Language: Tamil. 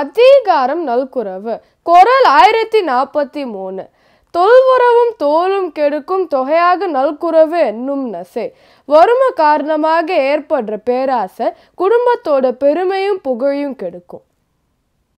அதிகாரம் நல்குறவு குரல் ஆயிரத்தி நாற்பத்தி மூணு தொல்வுறவும் தோலும் கெடுக்கும் தொகையாக நல்குறவு என்னும் நசை வறுமை காரணமாக ஏற்படுற பேராசை குடும்பத்தோட பெருமையும் புகழையும் கெடுக்கும்